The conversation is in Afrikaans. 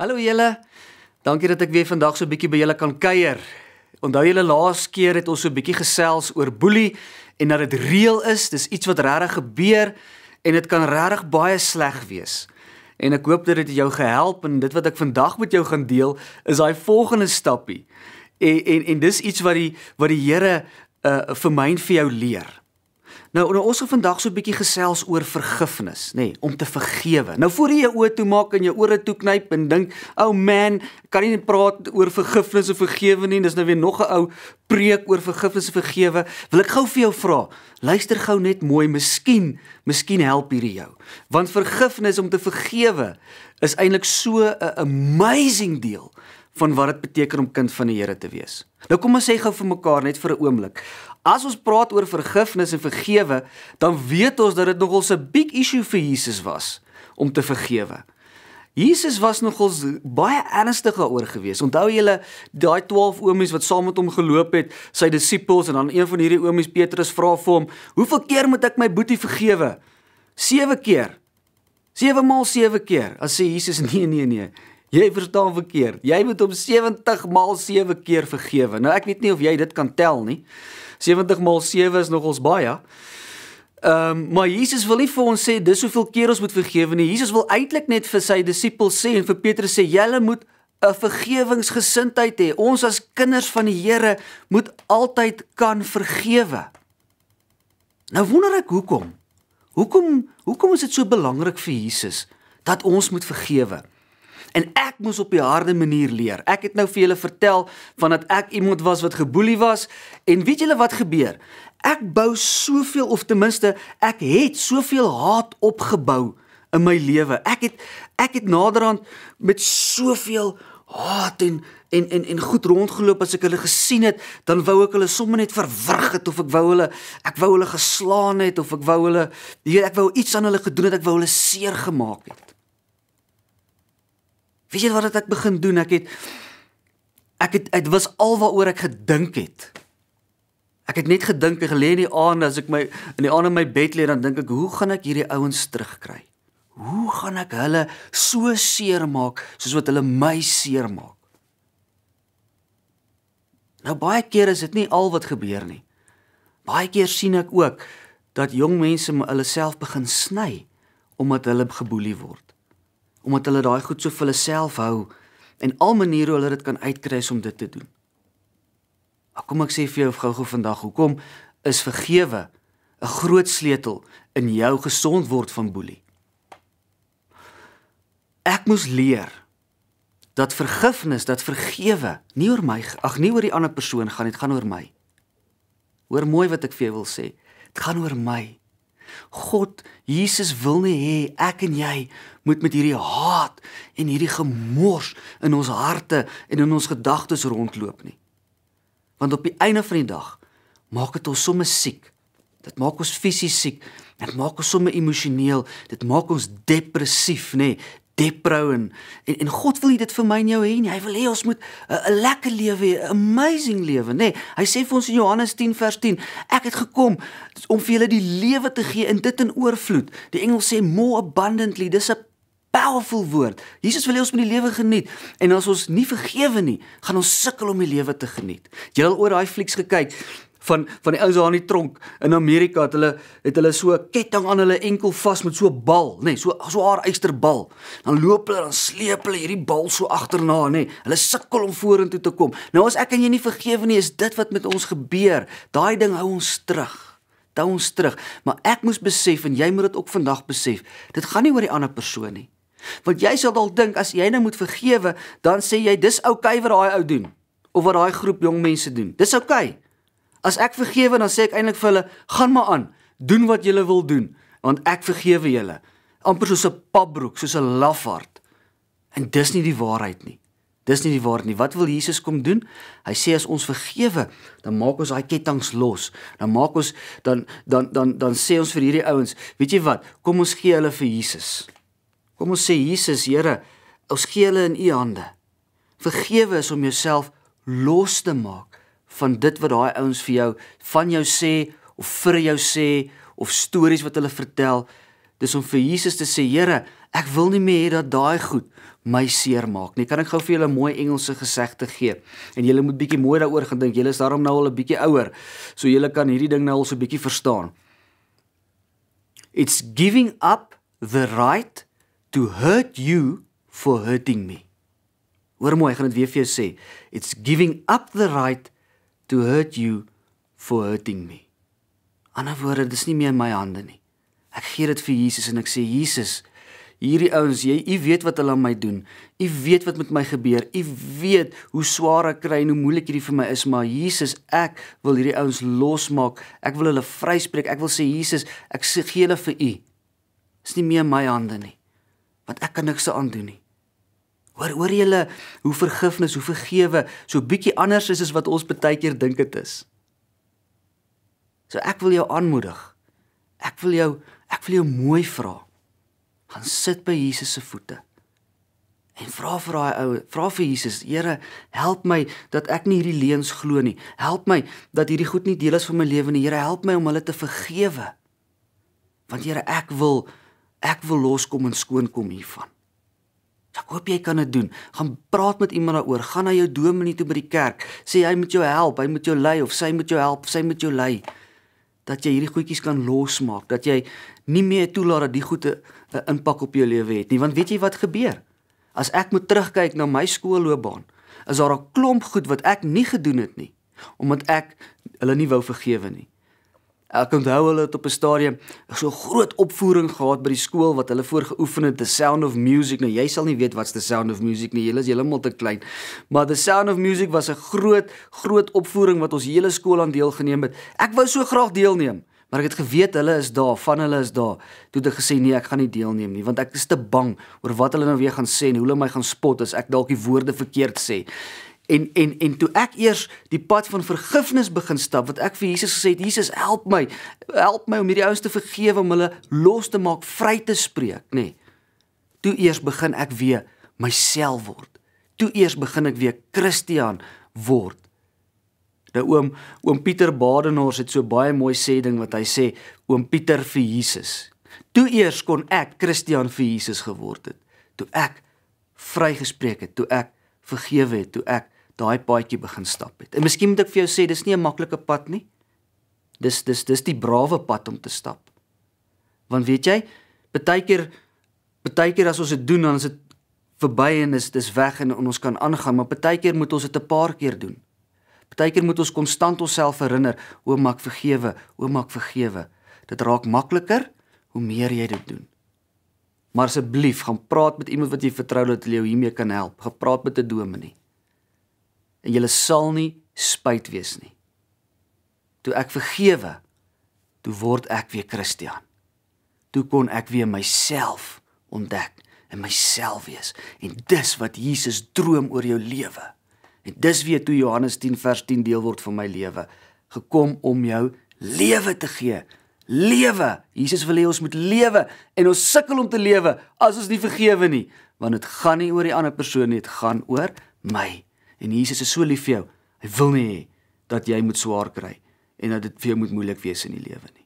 Hallo julle. Dankie dat ek weer vandag so 'n bietjie by julle kan kuier. Onthou julle laas keer het ons so 'n bietjie gesels oor boelie en dat dit reël is, dis iets wat regtig gebeur en dit kan regtig baie sleg wees. En ek hoop dat dit jou gehelp en dit wat ek vandag met jou gaan deel is daai volgende stappie. En en en dis iets wat die wat die Here uh, vir my en vir jou leer. Nou, nou ons gaan vandag so 'n bietjie gesels oor vergifnis, nê, nee, om te vergewe. Nou voor jy jou oë toe maak en jou ore toe knyp en dink, "Ou oh man, kan nie praat oor vergifnis of vergewe nie, dis nou weer nog 'n ou preek oor vergifnis en vergewe." Wil ek gou vir jou vra, luister gou net mooi, miskien, miskien help hierdie jou. Want vergifnis om te vergewe is eintlik so 'n amazing deel van wat dit beteken om kind van die Here te wees. Nou kom ons sê gou vir mekaar net vir 'n oomblik. As ons praat oor vergifnis en vergewe, dan weet ons dat dit nogal 'n big issue vir Jesus was om te vergewe. Jesus was nogal baie ernstig daaroor geweest. Onthou julle daai 12 oomies wat saam met hom geloop het, sy disippels en dan een van hierdie oomies Petrus vra vir hom, "Hoeveel keer moet ek my boetie vergewe?" 7 keer. 7 maal 7 keer. As sê Jesus, "Nee, nee, nee. Jy verstaan verkeerd. Jy moet hom 70 maal 7 keer vergewe." Nou ek weet nie of jy dit kan tel nie. 70 maal 7 is nogals baie. Ehm um, maar Jesus wil nie vir ons sê dis hoeveel keer ons moet vergewe nie. Jesus wil eintlik net vir sy disippels sê en vir Petrus sê julle moet 'n vergewingsgesindheid hê. Ons as kinders van die Here moet altyd kan vergewe. Nou wonder ek hoekom. Hoekom hoekom is dit so belangrik vir Jesus dat ons moet vergewe? en ek moes op die harde manier leer. Ek het nou vir julle vertel van dat ek iemand was wat geboelie was en weet julle wat gebeur? Ek bou soveel of ten minste ek het soveel haat opgebou in my lewe. Ek het ek het naderhand met soveel haat en en en en goed rondgeloop as ek hulle gesien het, dan wou ek hulle sommer net verwrig het of ek wou hulle ek wou hulle geslaan het of ek wou hulle ek wou iets aan hulle gedoen het, ek wou hulle seer gemaak het. Weet jy wat het ek begin doen? Ek het ek het dit was al waaroor ek gedink het. Ek het net gedink, gelê in die aande as ek my in die aande in my bed lê, dan dink ek, hoe gaan ek hierdie ouens terugkry? Hoe gaan ek hulle so seermaak soos wat hulle my seermaak? Nou baie keer is dit nie al wat gebeur nie. Baie keer sien ek ook dat jong mense hulle self begin sny omdat hulle geboelie word omdat hulle daai goed so vir hulle self hou en al maniere hulle dit kan uitkry om dit te doen. Maar kom ek sê vir jou gou-gou vandag, hoekom is vergewe 'n groot sleutel in jou gesond word van boelie? Ek moes leer dat vergifnis, dat vergewe nie oor my ag nie oor die ander persoon gaan, dit gaan oor my. Hoor mooi wat ek vir jou wil sê. Dit gaan oor my. God Jesus wil nie hê ek en jy moet met hierdie haat en hierdie gemors in ons harte en in ons gedagtes rondloop nie. Want op die einde van die dag maak dit ons somme siek. Dit maak ons fisies siek. Dit maak ons somme emosioneel. Dit maak ons depressief, nê, deprou en, en en God wil dit vir my en jou hê nie. Hy wil hê ons moet eh, 'n lekker lewe hê, 'n amazing lewe, nê. Nee, hy sê vir ons in Johannes 10 vers 10, ek het gekom om vir julle die lewe te gee en dit in oorvloed. Die engel sê more abundantly. Dis 'n powerful woord. Jesus wil hê ons moet die lewe geniet en as ons nie vergewe nie, gaan ons sukkel om die lewe te geniet. Jy al oor daai flieks gekyk? van van die ou se aan die tronk in Amerika het hulle het hulle so 'n ketting aan hulle enkel vas met so 'n bal, nê, nee, so so 'n ysterbal. Dan loop hulle dan sleep hulle hierdie bal so agterna, nê. Nee. Hulle sukkel om vorentoe te kom. Nou as ek en jy nie vergewe nie, is dit wat met ons gebeur. Daai ding hou ons terug. Hou ons terug. Maar ek moes besef en jy moet dit ook vandag besef. Dit gaan nie oor die ander persoon nie. Want jy sal dalk dink as jy nou moet vergewe, dan sê jy dis oukei okay wat daai ou doen of wat daai groep jong mense doen. Dis oukei. Okay. As ek vergewe, dan sê ek eintlik vir hulle, gaan maar aan, doen wat julle wil doen, want ek vergewe julle. amper soos 'n papbroek, soos 'n lafhart. En dis nie die waarheid nie. Dis nie die waarheid nie. Wat wil Jesus kom doen? Hy sê as ons vergewe, dan maak ons daai kettinge los. Dan maak ons dan dan dan dan sê ons vir hierdie ouens, weet jy wat? Kom ons gee hulle vir Jesus. Kom ons sê Jesus, Here, ons gee hulle in u hande. Vergewe is om jouself los te maak van dit wat daai ouens vir jou van jou sê of vir jou sê of stories wat hulle vertel dis om vir Jesus te sê Here ek wil nie meer hê dat daai goed my seer maak nie kan ek gou vir julle 'n mooi Engelse gesegde gee en julle moet bietjie mooi daaroor gaan dink julle is daarom nou al 'n bietjie ouer so julle kan hierdie ding nou al so bietjie verstaan it's giving up the right to hurt you for hurting me hoor mooi ek gaan dit weer vir jou sê it's giving up the right to hurt you for hurting me. Ander woorde, dis nie meer in my hande nie. Ek gee dit vir Jesus en ek sê Jesus, hierdie ouens, jy u weet wat hulle aan my doen. U weet wat met my gebeur. U weet hoe swaar ek kry en hoe moeilik hierdie vir my is, maar Jesus, ek wil hierdie ouens losmaak. Ek wil hulle vryspreek. Ek wil sê Jesus, ek gee hulle vir u. Dis nie meer in my hande nie. Want ek kan niks aan doen nie. Hoor hoor julle hoe vergifnis, hoe vergewe so bietjie anders is as wat ons baie keer dink dit is. So ek wil jou aanmoedig. Ek wil jou ek wil jou mooi vra. Gaan sit by Jesus se voete. En vra vir daai ou, vra vir Jesus, Here, help my dat ek nie hierdie leuns glo nie. Help my dat hierdie goed nie deel is van my lewe nie. Here, help my om hulle te vergewe. Want Here, ek wil ek wil loskom en skoon kom hiervan. Ek hoop jy kan dit doen. Gaan praat met iemand daaroor. Gaan na jou dominee toe by die kerk. Sê hy moet jou help, hy moet jou lei of sy moet jou help, sy moet jou lei dat jy hierdie goedjies kan losmaak, dat jy nie meer toelaat dat die goede 'n impak op jou lewe het nie. Want weet jy wat gebeur? As ek moet terugkyk na my skoolloopbaan, is daar 'n klomp goed wat ek nie gedoen het nie omdat ek hulle nie wou vergewe nie. Ek onthou hulle het op 'n stadium so groot opvoering gehad by die skool wat hulle voor geoefen het, The Sound of Music. Nou jy sal nie weet wat's The Sound of Music nie. Julle is heeltemal te klein. Maar The Sound of Music was 'n groot groot opvoering wat ons hele skool aan deelgeneem het. Ek wou so graag deelneem, maar ek het geweet hulle is daar, van hulle is daar. Toe het ek gesê nee, ek gaan nie deelneem nie, want ek is te bang oor wat hulle nou weer gaan sê en hoe hulle my gaan spot as ek dalk die woorde verkeerd sê en en en toe ek eers die pad van vergifnis begin stap wat ek vir Jesus gesê het Jesus help my help my om hierdie ouens te vergewe om hulle los te maak vry te spreek nê nee. toe eers begin ek weer myself word toe eers begin ek weer Christiaan word nou oom oom Pieter Badenhorst het so baie mooi sê ding wat hy sê oom Pieter vir Jesus toe eers kon ek Christiaan vir Jesus geword het toe ek vrygespreek het toe ek vergewe het toe ek daai paadjie begin stap het. En miskien moet ek vir jou sê dis nie 'n maklike pad nie. Dis dis dis die brawe pad om te stap. Want weet jy, baie keer baie keer as ons dit doen dan is dit verby en is dis weg en ons kan aangaan, maar baie keer moet ons dit 'n paar keer doen. Baie keer moet ons konstant onsself herinner, o maak vergewe, o maak vergewe. Dit raak makliker hoe meer jy dit doen. Maar asseblief, gaan praat met iemand wat jy vertrou dat hulle jou hiermee kan help. Gepraat met 'n dominee en julle sal nie spyt wees nie. Toe ek vergewe, toe word ek weer Christiaan. Toe kon ek weer myself ontdek en myself wees. En dis wat Jesus droom oor jou lewe. En dis weer toe Johannes 10 vers 10 deel word van my lewe, gekom om jou lewe te gee. Lewe. Jesus wil hê ons moet lewe en ons sukkel om te lewe as ons nie vergewe nie, want dit gaan nie oor die ander persoon nie, dit gaan oor my en Jesus is so lief vir jou. Hy wil nie hê dat jy moet swaar kry en dat dit vir jou moet moeilik wees in die lewe nie.